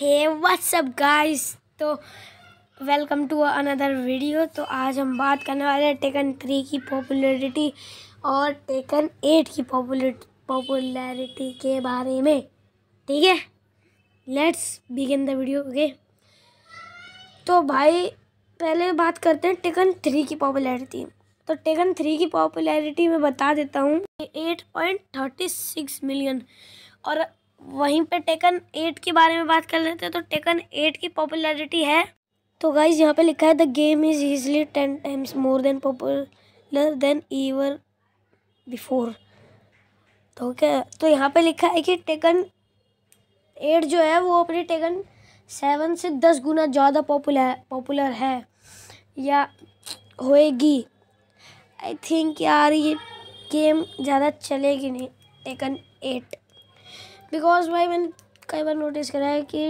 हे what's up guys तो welcome to another video तो आज हम बात करने वाले हैं टेकन थ्री की पॉपुलैरिटी और टेकन एट की पॉपुलैरिटी के बारे में ठीक है let's begin the video okay तो भाई पहले बात करते हैं टेकन थ्री की पॉपुलैरिटी तो टेकन थ्री की पॉपुलैरिटी मैं बता देता हूँ eight point thirty six million और वहीं पे टेकन एट के बारे में बात कर लेते हैं तो टेकन एट की पॉपुलैरिटी है तो गाइज यहाँ पे लिखा है the game is easily ten times more than popular than ever before तो क्या तो यहाँ पे लिखा है कि टेकन एट जो है वो अपने टेकन सेवन से दस गुना ज़्यादा पॉपुलर पॉपुलर है या होएगी आई थिंक यार ये गेम ज़्यादा चलेगी नहीं टेकन एट बिकॉज भाई मैंने कई बार नोटिस करा है कि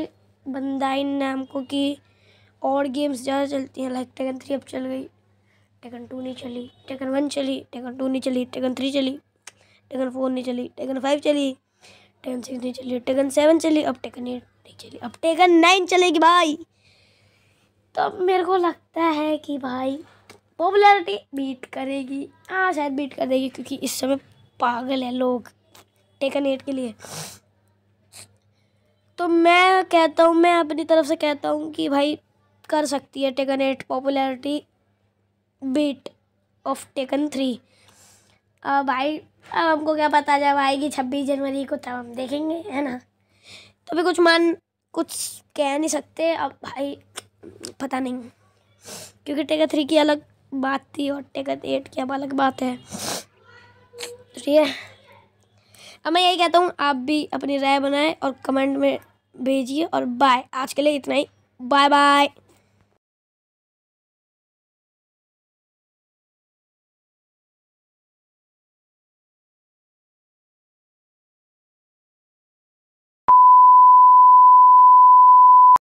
बंदा इन नाम को कि और गेम्स ज़्यादा चलती हैं लाइक टेकन थ्री अब चल गई टेकन टू नहीं चली टेकन वन चली टेकन टू नहीं चली टेकन थ्री चली टेकन फोर नहीं चली टेकन फाइव चली टेकन सिक्स नहीं चली टेकन सेवन चली अब टेकन एट नहीं चली अब टेकन नाइन चलेगी भाई तो मेरे को लगता है कि भाई पॉपुलरिटी बीट करेगी हाँ शायद बीट कर देगी क्योंकि इस समय पागल है लोग टेकन एट के लिए तो मैं कहता हूँ मैं अपनी तरफ से कहता हूँ कि भाई कर सकती है Tekken eight popularity beat of Tekken three अब भाई अब हमको क्या पता जब आएगी छब्बीस जनवरी को तब हम देखेंगे है ना तो भी कुछ मान कुछ कह नहीं सकते अब भाई पता नहीं क्योंकि टेकन थ्री की अलग बात थी और टेकन एट की अब अलग बात है ठीक तो है अब मैं यही कहता हूँ आप भी अपनी राय बनाएं और कमेंट में भेजिए और बाय आज के लिए इतना ही बाय बाय